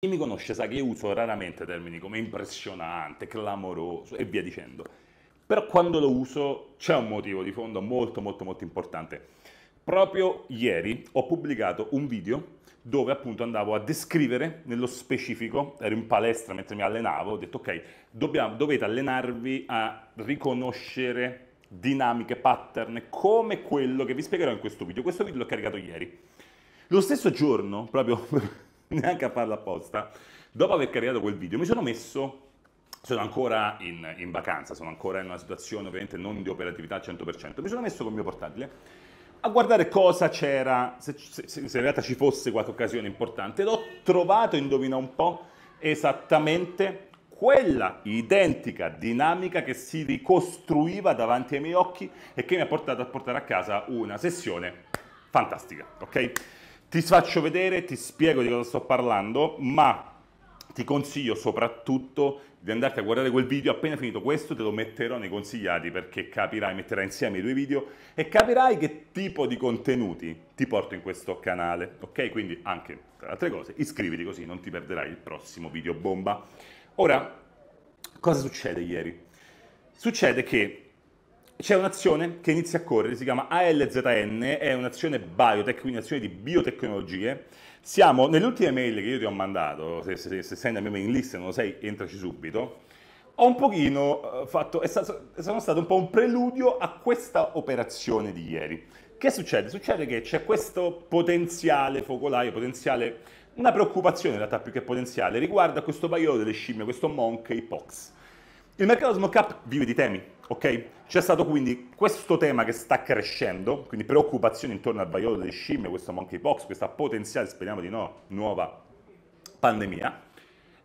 Chi mi conosce sa che io uso raramente termini come impressionante, clamoroso e via dicendo. Però quando lo uso c'è un motivo di fondo molto molto molto importante. Proprio ieri ho pubblicato un video dove appunto andavo a descrivere nello specifico, ero in palestra mentre mi allenavo, ho detto ok, dobbiamo, dovete allenarvi a riconoscere dinamiche, pattern come quello che vi spiegherò in questo video. Questo video l'ho caricato ieri. Lo stesso giorno, proprio neanche a farla apposta, dopo aver caricato quel video mi sono messo sono ancora in, in, vacanza, sono ancora in una situazione ovviamente non di operatività al 100%, mi sono messo con il mio portatile a guardare cosa c'era, se, se, se, in realtà ci fosse qualche occasione importante, ed ho trovato, indovina un po', esattamente quella identica dinamica che si ricostruiva davanti ai miei occhi e che mi ha portato a portare a casa una sessione fantastica, ok? Ti faccio vedere, ti spiego di cosa sto parlando, ma ti consiglio soprattutto di andarti a guardare quel video, appena finito questo te lo metterò nei consigliati perché capirai, metterai insieme i due video e capirai che tipo di contenuti ti porto in questo canale, ok? Quindi anche, tra altre cose, iscriviti così non ti perderai il prossimo video bomba. Ora, cosa succede ieri? Succede che c'è un'azione che inizia a correre, si chiama ALZN, è un'azione biotech, quindi un'azione di biotecnologie. Siamo, nelle ultime mail che io ti ho mandato, se, se, se sei nella mia mailing list e non lo sei, entraci subito, ho un pochino eh, fatto, stato, sono stato un po' un preludio a questa operazione di ieri. Che succede? Succede che c'è questo potenziale focolaio, potenziale, una preoccupazione in realtà più che potenziale, riguardo a questo paiolo delle scimmie, questo monkeypox. Il mercato small cap vive di temi, Ok? C'è stato quindi questo tema che sta crescendo, quindi preoccupazioni intorno al vaiolo delle scimmie, questo monkeypox, questa potenziale, speriamo di no, nuova pandemia.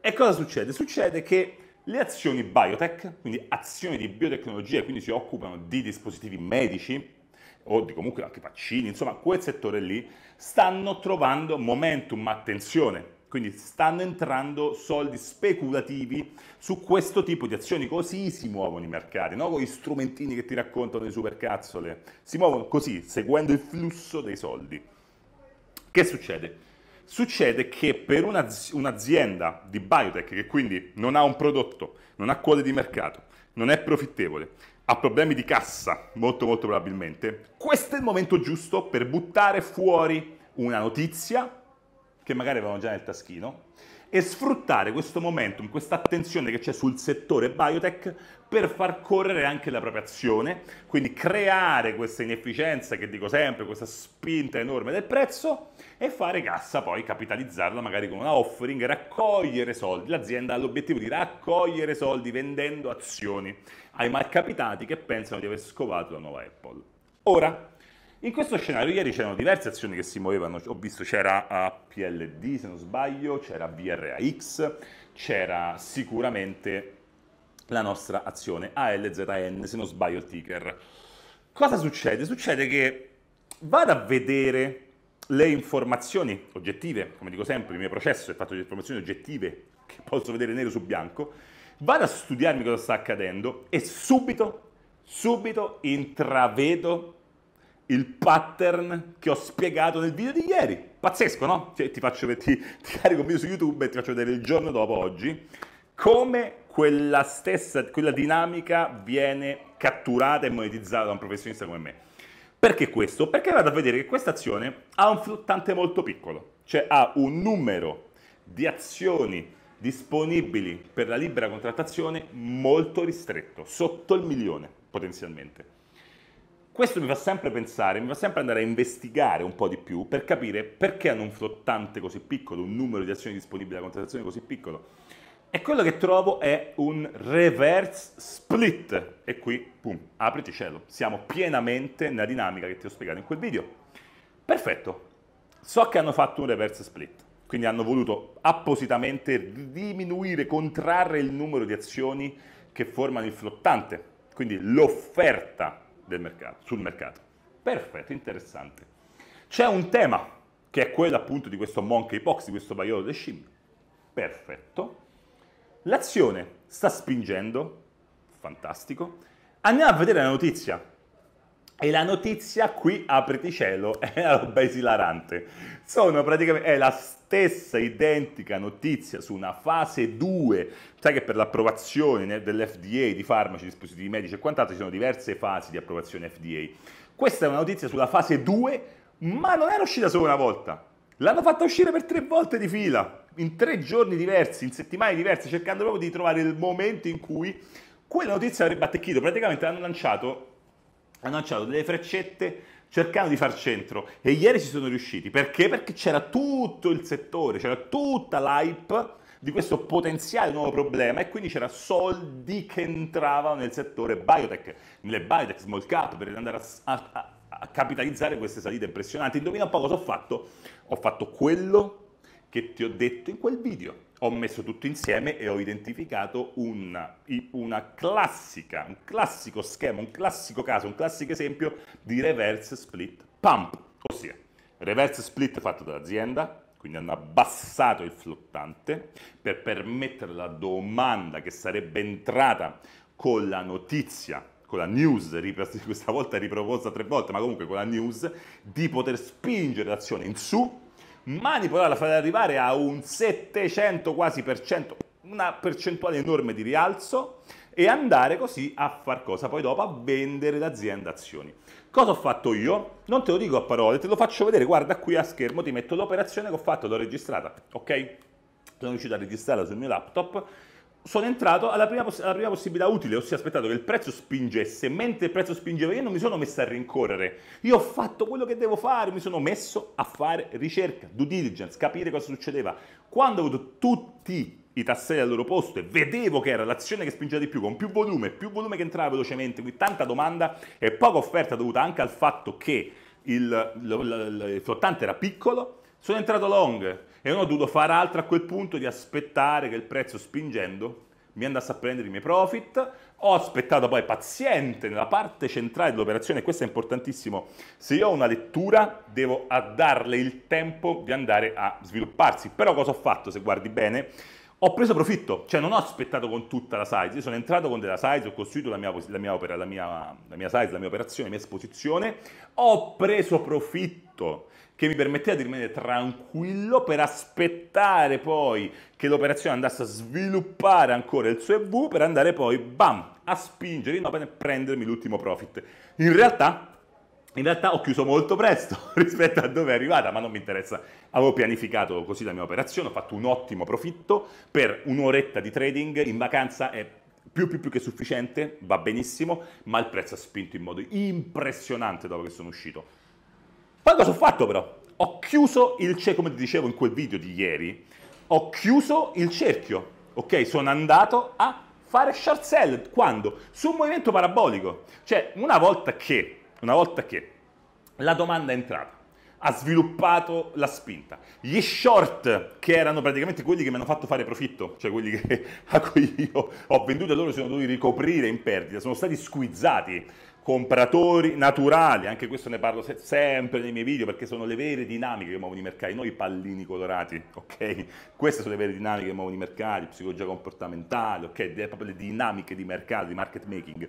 E cosa succede? Succede che le azioni biotech, quindi azioni di biotecnologia, quindi si occupano di dispositivi medici o di comunque anche vaccini, insomma quel settore lì, stanno trovando momentum, attenzione, quindi stanno entrando soldi speculativi su questo tipo di azioni. Così si muovono i mercati, non con gli strumentini che ti raccontano le supercazzole. Si muovono così, seguendo il flusso dei soldi. Che succede? Succede che per un'azienda di biotech, che quindi non ha un prodotto, non ha quote di mercato, non è profittevole, ha problemi di cassa, molto molto probabilmente, questo è il momento giusto per buttare fuori una notizia che magari avevano già nel taschino, e sfruttare questo momentum, questa attenzione che c'è sul settore biotech per far correre anche la propria azione, quindi creare questa inefficienza che dico sempre, questa spinta enorme del prezzo e fare cassa poi, capitalizzarla magari con una offering, raccogliere soldi. L'azienda ha l'obiettivo di raccogliere soldi vendendo azioni ai malcapitati che pensano di aver scovato la nuova Apple. Ora, in questo scenario ieri c'erano diverse azioni che si muovevano, ho visto c'era APLD se non sbaglio, c'era VRAX, c'era sicuramente la nostra azione ALZN se non sbaglio il ticker. Cosa succede? Succede che vado a vedere le informazioni oggettive, come dico sempre, il mio processo è fatto di informazioni oggettive che posso vedere nero su bianco, vado a studiarmi cosa sta accadendo e subito, subito intravedo il pattern che ho spiegato nel video di ieri. Pazzesco, no? Cioè, ti, faccio, ti, ti carico un video su YouTube e ti faccio vedere il giorno dopo oggi come quella stessa, quella dinamica viene catturata e monetizzata da un professionista come me. Perché questo? Perché vado a vedere che questa azione ha un fluttante molto piccolo, cioè ha un numero di azioni disponibili per la libera contrattazione molto ristretto, sotto il milione potenzialmente. Questo mi fa sempre pensare, mi fa sempre andare a investigare un po' di più per capire perché hanno un flottante così piccolo, un numero di azioni disponibili da contrattazione così piccolo. E quello che trovo è un reverse split. E qui, pum, apriti cielo. Siamo pienamente nella dinamica che ti ho spiegato in quel video. Perfetto. So che hanno fatto un reverse split. Quindi hanno voluto appositamente diminuire, contrarre il numero di azioni che formano il flottante. Quindi l'offerta del mercato, sul mercato. Perfetto, interessante. C'è un tema che è quello appunto di questo monkeypox, di questo vaiolo delle scimmie. Perfetto. L'azione sta spingendo, fantastico. Andiamo a vedere la notizia e la notizia qui, apriticello, è una roba esilarante. Sono praticamente, è la stessa identica notizia su una fase 2. Sai che per l'approvazione dell'FDA di farmaci, dispositivi medici e quant'altro ci sono diverse fasi di approvazione FDA. Questa è una notizia sulla fase 2, ma non era uscita solo una volta. L'hanno fatta uscire per tre volte di fila, in tre giorni diversi, in settimane diverse, cercando proprio di trovare il momento in cui quella notizia avrebbe attecchito. Praticamente l'hanno lanciato hanno lanciato delle freccette cercando di far centro e ieri ci sono riusciti perché? Perché c'era tutto il settore, c'era tutta l'hype di questo potenziale nuovo problema e quindi c'era soldi che entravano nel settore biotech, nelle biotech small cap per andare a, a, a capitalizzare queste salite impressionanti. Indovina un po' cosa ho fatto? Ho fatto quello che ti ho detto in quel video ho messo tutto insieme e ho identificato una, una classica, un classico schema, un classico caso, un classico esempio di reverse split pump, ossia reverse split fatto dall'azienda, quindi hanno abbassato il flottante per permettere la domanda che sarebbe entrata con la notizia con la news, questa volta riproposta tre volte, ma comunque con la news, di poter spingere l'azione in su manipolarla, farla arrivare a un 700 quasi per cento, una percentuale enorme di rialzo e andare così a far cosa? Poi dopo a vendere l'azienda azioni. Cosa ho fatto io? Non te lo dico a parole, te lo faccio vedere, guarda qui a schermo, ti metto l'operazione che ho fatto, l'ho registrata, ok? Sono riuscito a registrarla sul mio laptop sono entrato alla prima, poss- alla prima, possibilità utile, ossia aspettato che il prezzo spingesse, mentre il prezzo spingeva io non mi sono messo a rincorrere, io ho fatto quello che devo fare, mi sono messo a fare ricerca, due diligence, capire cosa succedeva. Quando ho avuto tutti i tasselli al loro posto e vedevo che era l'azione che spingeva di più, con più volume, più volume che entrava velocemente, quindi tanta domanda e poca offerta dovuta anche al fatto che il, il, il, il flottante era piccolo, sono entrato long e non ho dovuto fare altro a quel punto di aspettare che il prezzo spingendo mi andasse a prendere i miei profit. Ho aspettato poi paziente nella parte centrale dell'operazione, questo è importantissimo. Se io ho una lettura, devo darle il tempo di andare a svilupparsi. Però cosa ho fatto, se guardi bene? ho preso profitto, cioè non ho aspettato con tutta la size, io sono entrato con della size, ho costruito la mia, la mia, opera, la mia, la mia size, la mia operazione, la mia esposizione, ho preso profitto che mi permetteva di rimanere tranquillo per aspettare poi che l'operazione andasse a sviluppare ancora il suo EV per andare poi, bam, a spingere in open e prendermi l'ultimo profit. In realtà in realtà ho chiuso molto presto rispetto a dove è arrivata, ma non mi interessa. Avevo pianificato così la mia operazione, ho fatto un ottimo profitto per un'oretta di trading in vacanza è più, più, più che sufficiente, va benissimo, ma il prezzo ha spinto in modo impressionante dopo che sono uscito. Poi cosa ho fatto però? Ho chiuso il cerchio, come ti dicevo in quel video di ieri, ho chiuso il cerchio, ok? Sono andato a fare short sell, quando? Su un movimento parabolico. Cioè, una volta che una volta che la domanda è entrata, ha sviluppato la spinta. Gli short, che erano praticamente quelli che mi hanno fatto fare profitto, cioè quelli che, a cui io ho venduto e loro sono dovuti ricoprire in perdita, sono stati squizzati. Compratori naturali, anche questo ne parlo se sempre nei miei video perché sono le vere dinamiche che muovono i mercati, non i pallini colorati, ok? Queste sono le vere dinamiche che muovono i mercati, psicologia comportamentale, ok? Proprio le dinamiche di mercato, di market making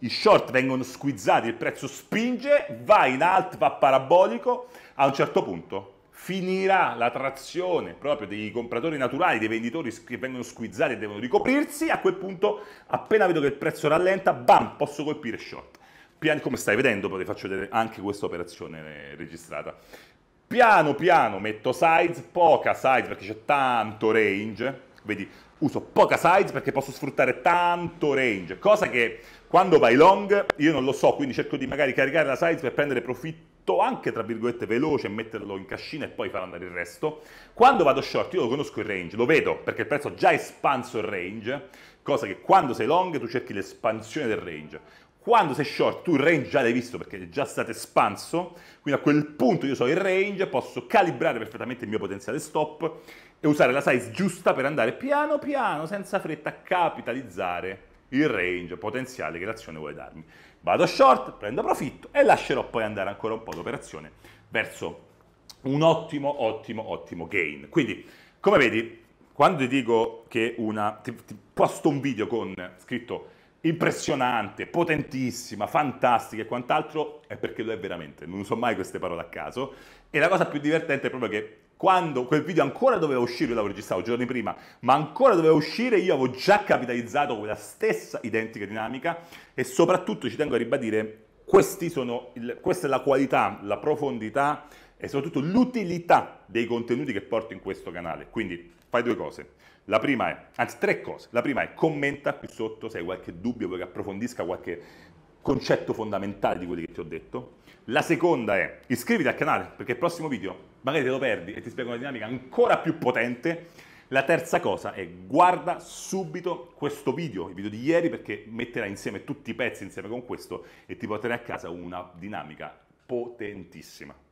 i short vengono squizzati, il prezzo spinge, va in alt, va parabolico, a un certo punto finirà la trazione proprio dei compratori naturali, dei venditori che vengono squizzati e devono ricoprirsi, a quel punto appena vedo che il prezzo rallenta, bam, posso colpire short. Pian, come stai vedendo, poi ti faccio vedere anche questa operazione eh, registrata. Piano piano metto size, poca size perché c'è tanto range, Vedi, uso poca size perché posso sfruttare tanto range, cosa che quando vai long io non lo so, quindi cerco di magari caricare la size per prendere profitto anche tra virgolette veloce, e metterlo in cascina e poi far andare il resto. Quando vado short io lo conosco il range, lo vedo perché il prezzo ha già espanso il range, cosa che quando sei long tu cerchi l'espansione del range. Quando sei short tu il range già l'hai visto perché è già stato espanso, quindi a quel punto io so il range, posso calibrare perfettamente il mio potenziale stop e usare la size giusta per andare piano piano, senza fretta, a capitalizzare il range potenziale che l'azione vuole darmi. Vado short, prendo profitto e lascerò poi andare ancora un po' l'operazione verso un ottimo, ottimo, ottimo gain. Quindi, come vedi, quando ti dico che una... ti, ti posto un video con scritto impressionante, potentissima, fantastica e quant'altro, è perché lo è veramente, non so mai queste parole a caso. E la cosa più divertente è proprio che quando quel video ancora doveva uscire, io l'avevo registrato giorni prima, ma ancora doveva uscire, io avevo già capitalizzato quella stessa identica dinamica e soprattutto ci tengo a ribadire, il, questa è la qualità, la profondità e soprattutto l'utilità dei contenuti che porto in questo canale. Quindi fai due cose. La prima è, anzi tre cose. La prima è commenta qui sotto se hai qualche dubbio, vuoi che approfondisca qualche concetto fondamentale di quelli che ti ho detto. La seconda è iscriviti al canale perché il prossimo video magari te lo perdi e ti spiego una dinamica ancora più potente. La terza cosa è guarda subito questo video, il video di ieri, perché metterai insieme tutti i pezzi insieme con questo e ti porterai a casa una dinamica potentissima.